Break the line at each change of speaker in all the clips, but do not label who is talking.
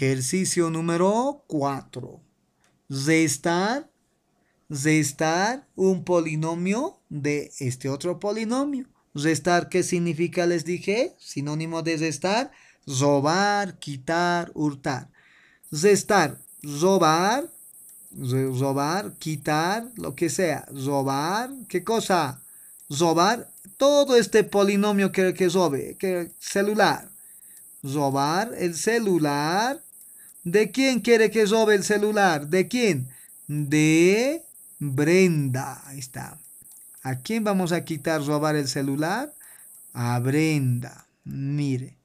Ejercicio número 4. Restar, restar un polinomio de este otro polinomio. Restar, ¿qué significa? Les dije, sinónimo de restar, robar, quitar, hurtar. Restar, robar, robar, quitar, lo que sea. Robar, ¿qué cosa? Robar todo este polinomio que, que robe, que celular. Robar el celular ¿De quién quiere que robe el celular? ¿De quién? De Brenda. Ahí está. ¿A quién vamos a quitar robar el celular? A Brenda. Mire.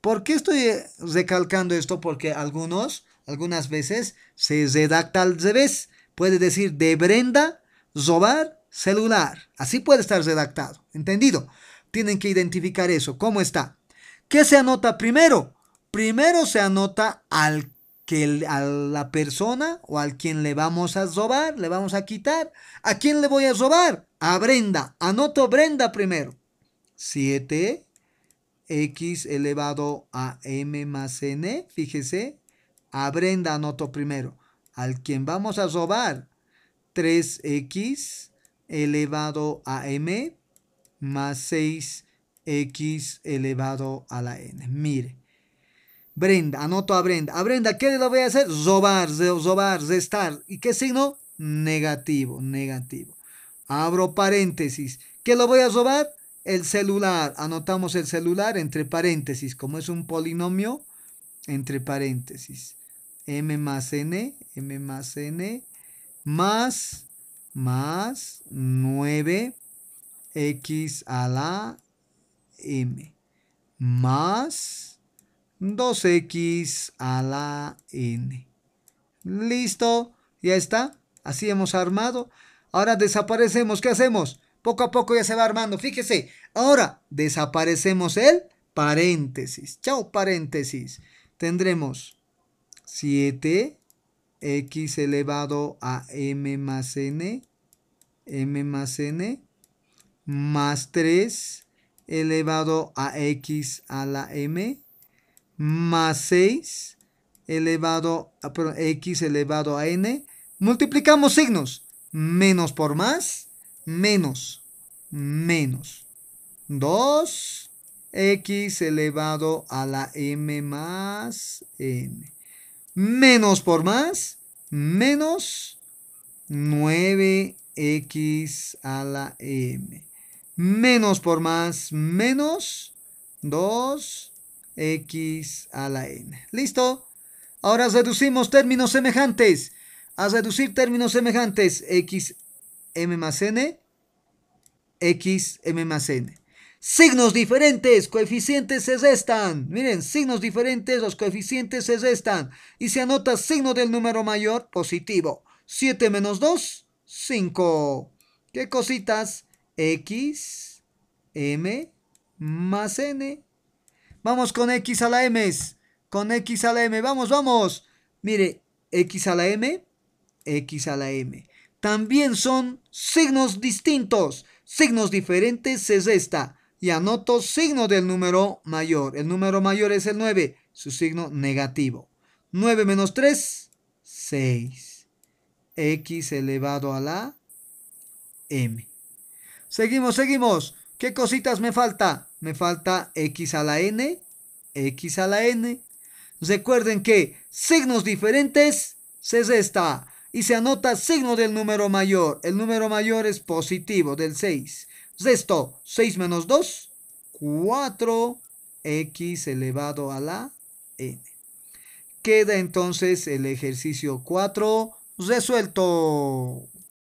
¿Por qué estoy eh, recalcando esto? Porque algunos, algunas veces se redacta al revés. Puede decir de Brenda, robar, celular. Así puede estar redactado. ¿Entendido? Tienen que identificar eso. ¿Cómo está? ¿Qué se anota primero? Primero se anota al que a la persona o al quien le vamos a robar, le vamos a quitar. ¿A quién le voy a robar? A Brenda. Anoto Brenda primero. 7 x elevado a m más n. Fíjese, a Brenda anoto primero. Al quien vamos a robar. 3x elevado a m más 6x elevado a la n. Mire, Brenda, anoto a Brenda. A Brenda, ¿qué lo voy a hacer? Robar, zobar restar. ¿Y qué signo? Negativo, negativo. Abro paréntesis. ¿Qué lo voy a zobar? El celular. Anotamos el celular entre paréntesis. Como es un polinomio, entre paréntesis. M más N, M más N, más, más 9X a la M. Más 2x a la n. Listo, ya está. Así hemos armado. Ahora desaparecemos. ¿Qué hacemos? Poco a poco ya se va armando. Fíjese. Ahora desaparecemos el paréntesis. Chao, paréntesis. Tendremos 7x elevado a m más n. m más n. Más 3 elevado a x a la m más 6 elevado a perdón, x elevado a n. Multiplicamos signos. Menos por más, menos, menos. 2 x elevado a la m más n. Menos por más, menos 9x a la m. Menos por más, menos 2 x a la n. ¿Listo? Ahora reducimos términos semejantes. A reducir términos semejantes, x m más n, x m más n. Signos diferentes, coeficientes se restan. Miren, signos diferentes, los coeficientes se restan. Y se anota signo del número mayor positivo. 7 menos 2, 5. ¿Qué cositas? X, M, más N, Vamos con X a la M. Con X a la M. Vamos, vamos. Mire, X a la M, X a la M. También son signos distintos. Signos diferentes es esta. Y anoto signo del número mayor. El número mayor es el 9, su signo negativo. 9 menos 3, 6. X elevado a la M. Seguimos, seguimos. ¿Qué cositas me falta? Me falta x a la n, x a la n. Recuerden que signos diferentes se resta y se anota signo del número mayor. El número mayor es positivo, del 6. Resto, 6 menos 2, 4x elevado a la n. Queda entonces el ejercicio 4 resuelto.